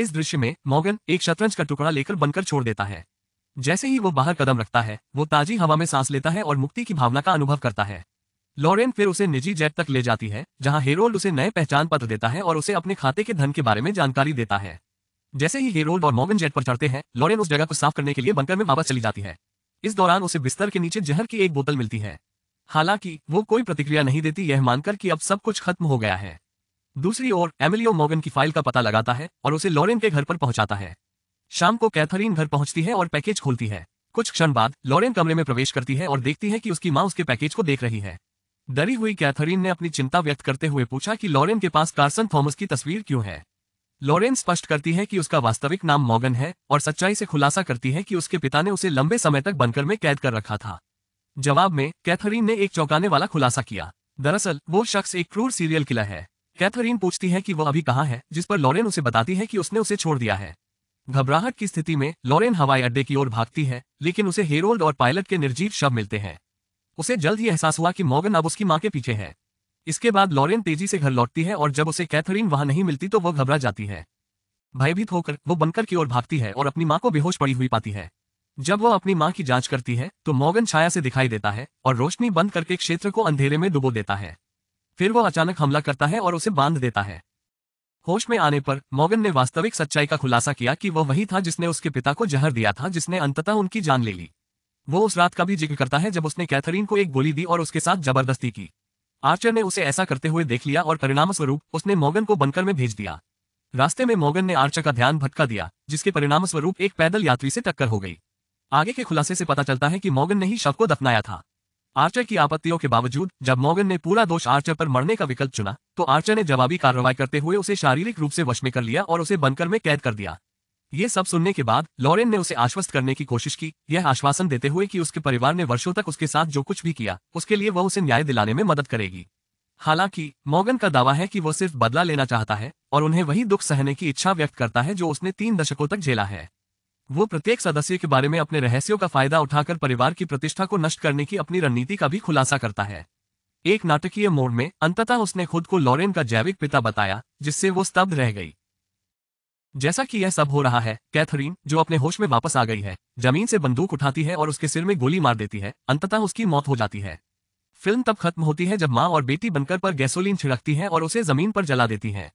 इस दृश्य में मॉगन एक शतरंज का टुकड़ा लेकर बनकर छोड़ देता है जैसे ही वो बाहर कदम रखता है वो ताजी हवा में सांस लेता है और मुक्ति की भावना का अनुभव करता है लॉरेन फिर उसे निजी जेट तक ले जाती है जहां हेरोल्ड उसे नए पहचान पत्र देता है और उसे अपने खाते के धन के बारे में जानकारी देता है जैसे ही हेरोल्ड और मॉगन जेट पर चढ़ते हैं लॉरेन उस जगह को साफ करने के लिए बनकर में वापस चली जाती है इस दौरान उसे बिस्तर के नीचे जहर की एक बोतल मिलती है हालांकि वो कोई प्रतिक्रिया नहीं देती यह मानकर कि अब सब कुछ खत्म हो गया है दूसरी ओर एमिलियो मॉगन की फाइल का पता लगाता है और उसे लॉरेन के घर पर पहुंचाता है शाम को कैथरीन घर पहुंचती है और पैकेज खोलती है कुछ क्षण बाद लॉरेन कमरे में प्रवेश करती है और देखती है कि उसकी माँ उसके पैकेज को देख रही है डरी हुई कैथरीन ने अपनी चिंता व्यक्त करते हुए पूछा कि लॉरेन के पास कार्सन थॉमस की तस्वीर क्यों है लॉरेन स्पष्ट करती है कि उसका वास्तविक नाम मॉगन है और सच्चाई से खुलासा करती है कि उसके पिता ने उसे लंबे समय तक बनकर में कैद कर रखा था जवाब में कैथरीन ने एक चौंकाने वाला खुलासा किया दरअसल वो शख्स एक क्रूर सीरियल किला है कैथरीन पूछती है कि वह अभी कहाँ है जिस पर लॉरेन उसे बताती है कि उसने उसे छोड़ दिया है घबराहट की स्थिति में लॉरेन हवाई अड्डे की ओर भागती है लेकिन उसे हेरोल्ड और पायलट के निर्जीव शव मिलते हैं उसे जल्द ही एहसास हुआ कि मॉगन अब उसकी माँ के पीछे है इसके बाद लॉरेन तेजी से घर लौटती है और जब उसे कैथरीन वहां नहीं मिलती तो वह घबरा जाती है भयभीत होकर वो बनकर की ओर भागती है और अपनी माँ को बेहोश पड़ी हुई पाती है जब वह अपनी माँ की जांच करती है तो मॉगन छाया से दिखाई देता है और रोशनी बंद करके क्षेत्र को अंधेरे में डुबो देता है फिर वो अचानक हमला करता है और उसे बांध देता है होश में आने पर मॉगन ने वास्तविक सच्चाई का खुलासा किया कि वह वही था जिसने उसके पिता को जहर दिया था जिसने अंततः उनकी जान ले ली वो उस रात का भी जिक्र करता है जब उसने कैथरीन को एक गोली दी और उसके साथ जबरदस्ती की आर्चर ने उसे ऐसा करते हुए देख लिया और परिणाम स्वरूप उसने मॉगन को बनकर में भेज दिया रास्ते में मॉगन ने आर्चर का ध्यान भटका दिया जिसके परिणाम स्वरूप एक पैदल यात्री से टक्कर हो गई आगे के खुलासे से पता चलता है कि मॉगन ने ही शव को दफनाया था आर्चर की आपत्तियों के बावजूद जब मॉगन ने पूरा दोष आर्चर पर मरने का विकल्प चुना तो आर्चर ने जवाबी कार्रवाई करते हुए उसे शारीरिक रूप से वश में कर लिया और उसे बनकर में कैद कर दिया ये सब सुनने के बाद लॉरेन ने उसे आश्वस्त करने की कोशिश की यह आश्वासन देते हुए कि उसके परिवार ने वर्षों तक उसके साथ जो कुछ भी किया उसके लिए वह उसे न्याय दिलाने में मदद करेगी हालांकि मॉगन का दावा है कि वह सिर्फ बदला लेना चाहता है और उन्हें वही दुख सहने की इच्छा व्यक्त करता है जो उसने तीन दशकों तक झेला है वो प्रत्येक सदस्य के बारे में अपने रहस्यों का फायदा उठाकर परिवार की प्रतिष्ठा को नष्ट करने की अपनी रणनीति का भी खुलासा करता है एक नाटकीय मोड़ में अंततः उसने खुद को लॉरेन का जैविक पिता बताया जिससे वो स्तब्ध रह गई जैसा कि यह सब हो रहा है कैथरीन जो अपने होश में वापस आ गई है जमीन से बंदूक उठाती है और उसके सिर में गोली मार देती है अंततः उसकी मौत हो जाती है फिल्म तब खत्म होती है जब माँ और बेटी बनकर पर गैसोलीन छिड़कती है और उसे जमीन पर जला देती है